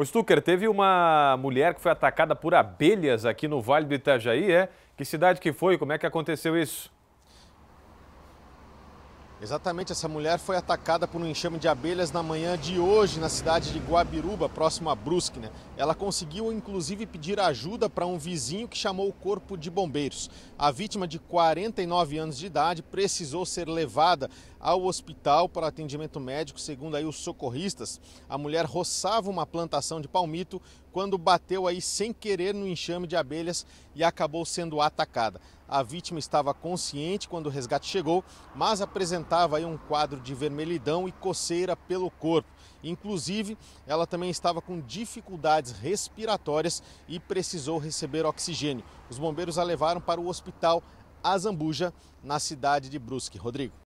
O Stucker, teve uma mulher que foi atacada por abelhas aqui no Vale do Itajaí, é? Que cidade que foi? Como é que aconteceu isso? Exatamente, essa mulher foi atacada por um enxame de abelhas na manhã de hoje na cidade de Guabiruba, próximo a Brusque. Né? Ela conseguiu inclusive pedir ajuda para um vizinho que chamou o corpo de bombeiros. A vítima, de 49 anos de idade, precisou ser levada ao hospital para atendimento médico, segundo aí os socorristas. A mulher roçava uma plantação de palmito quando bateu aí sem querer no enxame de abelhas e acabou sendo atacada. A vítima estava consciente quando o resgate chegou, mas apresentava aí um quadro de vermelhidão e coceira pelo corpo. Inclusive, ela também estava com dificuldades respiratórias e precisou receber oxigênio. Os bombeiros a levaram para o hospital Azambuja, na cidade de Brusque. Rodrigo.